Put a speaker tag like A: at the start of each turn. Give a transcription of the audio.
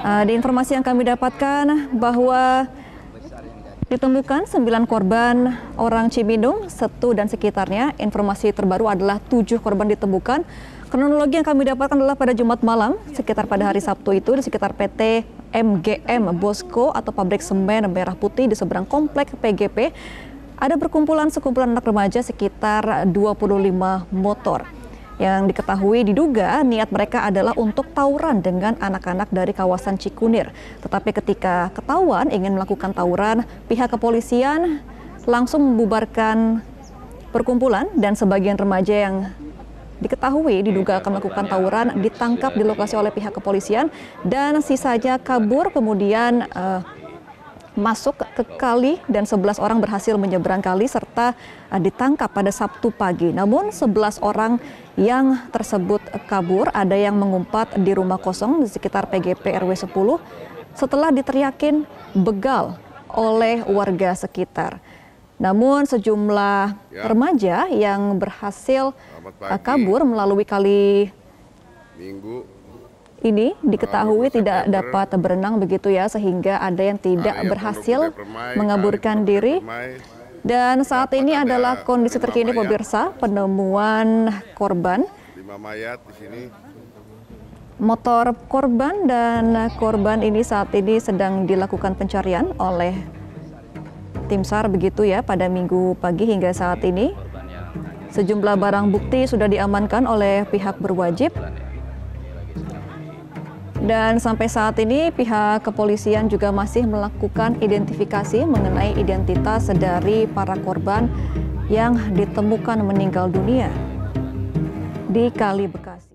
A: Uh, di informasi yang kami dapatkan bahwa ditemukan 9 korban orang Cibinong, Setu dan sekitarnya. Informasi terbaru adalah 7 korban ditemukan. Kronologi yang kami dapatkan adalah pada Jumat malam, sekitar pada hari Sabtu itu di sekitar PT MGM Bosco atau pabrik semen merah putih di seberang komplek PGP. Ada perkumpulan sekumpulan anak remaja sekitar 25 motor yang diketahui diduga niat mereka adalah untuk tawuran dengan anak-anak dari kawasan Cikunir. Tetapi ketika ketahuan ingin melakukan tawuran, pihak kepolisian langsung membubarkan perkumpulan dan sebagian remaja yang diketahui diduga akan melakukan tawuran ditangkap di lokasi oleh pihak kepolisian dan sisanya kabur kemudian uh, masuk ke kali dan 11 orang berhasil menyeberang kali serta eh, ditangkap pada Sabtu pagi. Namun 11 orang yang tersebut kabur, ada yang mengumpat di rumah kosong di sekitar PGP RW 10 setelah diteriakin begal oleh warga sekitar. Namun sejumlah ya. remaja yang berhasil eh, kabur melalui kali Minggu ini diketahui tidak dapat berenang begitu ya sehingga ada yang tidak berhasil mengaburkan diri dan saat ini adalah ya, kondisi terkini pemirsa penemuan korban motor korban dan korban ini saat ini sedang dilakukan pencarian oleh tim SAR begitu ya pada minggu pagi hingga saat ini sejumlah barang bukti sudah diamankan oleh pihak berwajib dan sampai saat ini pihak kepolisian juga masih melakukan identifikasi mengenai identitas dari para korban yang ditemukan meninggal dunia di Kali Bekasi.